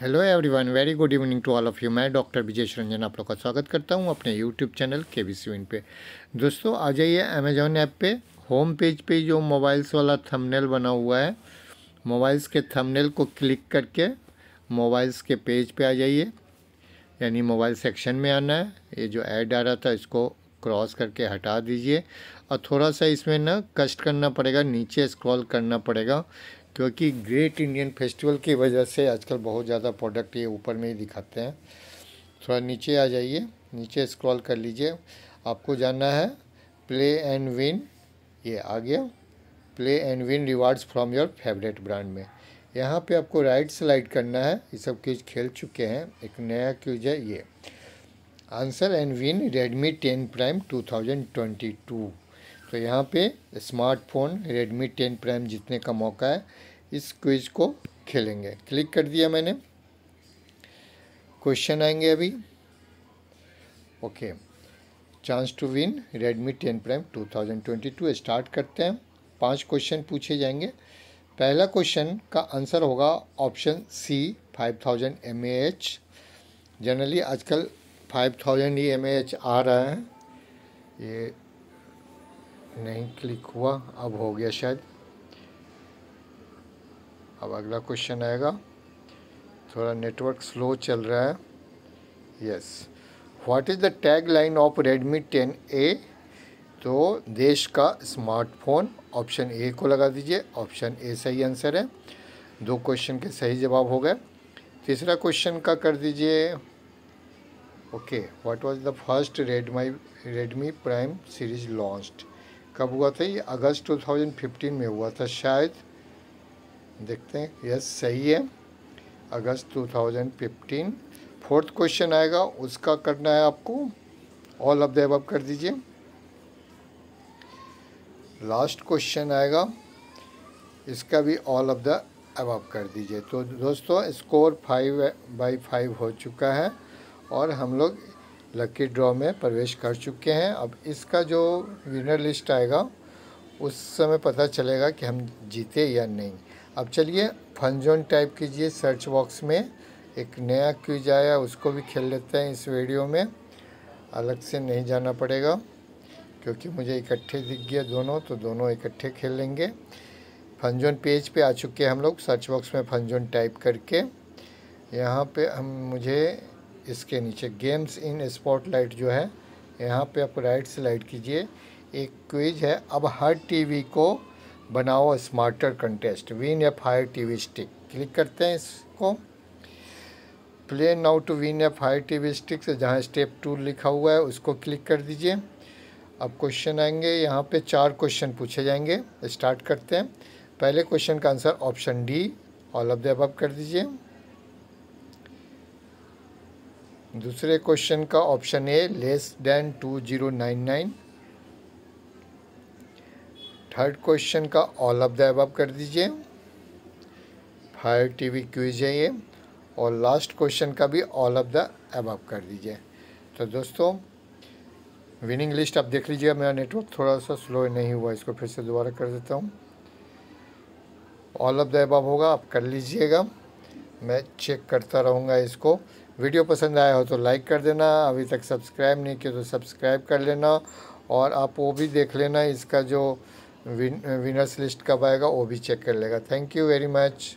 hello everyone very good evening to all of you मैं doctor Vijesh Ranjan आप लोग का स्वागत करता हूं अपने यूट्यूब चैनल के बी सी पे दोस्तों आ जाइए अमेजोन ऐप पे होम पेज पे जो मोबाइल्स वाला थंबनेल बना हुआ है मोबाइल्स के थंबनेल को क्लिक करके मोबाइल्स के पेज पे आ जाइए यानी मोबाइल सेक्शन में आना है ये जो ऐड आ रहा था इसको क्रॉस करके हटा दीजिए और थोड़ा सा इसमें ना कष्ट करना पड़ेगा नीचे स्क्रॉल करना पड़ेगा क्योंकि ग्रेट इंडियन फेस्टिवल की वजह से आजकल बहुत ज़्यादा प्रोडक्ट ये ऊपर में ही दिखाते हैं थोड़ा नीचे आ जाइए नीचे स्क्रॉल कर लीजिए आपको जानना है प्ले एंड विन ये आ गया play and win rewards from your favourite brand में यहाँ पे आपको राइट स्लाइड करना है ये सब क्यूज खेल चुके हैं एक नया क्यूज है ये answer and win Redmi ten prime two thousand twenty two तो यहाँ पे स्मार्टफोन रेडमी टेन प्राइम जीतने का मौका है इस क्विज को खेलेंगे क्लिक कर दिया मैंने क्वेश्चन आएंगे अभी okay chance to win Redmi ten prime two thousand twenty two start करते हैं पांच क्वेश्चन पूछे जाएंगे पहला क्वेश्चन का आंसर होगा option C five thousand M A H generally आजकल फाइव थाउजेंड ही एम ए एच आ रहा है ये नहीं क्लिक हुआ अब हो गया शायद अब अगला क्वेश्चन आएगा थोड़ा नेटवर्क स्लो चल रहा है yes what is the tag line of Redmi ten A तो देश का स्मार्टफोन ऑप्शन ए को लगा दीजिए ऑप्शन ए सही आंसर है दो क्वेश्चन के सही जवाब हो गए तीसरा क्वेश्चन का कर दीजिए okay what was the first Redmi Redmi prime series launched कब हुआ था ये अगस्त 2015 में हुआ था शायद देखते हैं यस सही है अगस्त 2015 फोर्थ क्वेश्चन आएगा उसका करना है आपको ऑल ऑफ द कर दीजिए लास्ट क्वेश्चन आएगा इसका भी ऑल ऑफ द आप कर दीजिए तो दोस्तों स्कोर फाइव बाई फाइव हो चुका है और हम लोग लकी ड्रॉ में प्रवेश कर चुके हैं अब इसका जो विनर लिस्ट आएगा उस समय पता चलेगा कि हम जीते या नहीं अब चलिए फन जोन टाइप कीजिए सर्च बॉक्स में एक नया क्यूज आया उसको भी खेल लेते हैं इस वीडियो में अलग से नहीं जाना पड़ेगा क्योंकि मुझे इकट्ठे दिख गया दोनों तो दोनों इकट्ठे खेल लेंगे फंजोन पेज पे आ चुके हैं हम लोग सर्च बॉक्स में फनजोन टाइप करके यहाँ पे हम मुझे इसके नीचे गेम्स इन स्पॉटलाइट जो है यहाँ पे आप राइट स्लाइड कीजिए एक क्विज है अब हर टीवी को बनाओ smarter contest win a fire TV stick click करते हैं इसको play now to win a fire TV stick से जहाँ स्टेप टू लिखा हुआ है उसको क्लिक कर दीजिए अब क्वेश्चन आएंगे यहाँ पे चार क्वेश्चन पूछे जाएंगे स्टार्ट करते हैं पहले क्वेश्चन का answer option D all of the अब कर दीजिए दूसरे क्वेश्चन का option A less than two zero nine nine third question का ऑल ऑफ द एबव कर दीजिए फायर टीवी क्विज है ये और लास्ट क्वेश्चन का भी ऑल ऑफ द एबव कर दीजिए तो दोस्तों विनिंग लिस्ट आप देख लीजिएगा मेरा नेटवर्क थोड़ा सा स्लो नहीं हुआ इसको फिर से दोबारा कर देता हूँ ऑल ऑफ द एबव होगा आप कर लीजिएगा मैं चेक करता रहूँगा इसको वीडियो पसंद आया हो तो लाइक कर देना अभी तक सब्सक्राइब नहीं किया तो सब्सक्राइब कर लेना और आप वो भी देख लेना इसका जो विन, विनर्स लिस्ट कब आएगा वो भी चेक कर लेगा थैंक यू वेरी मच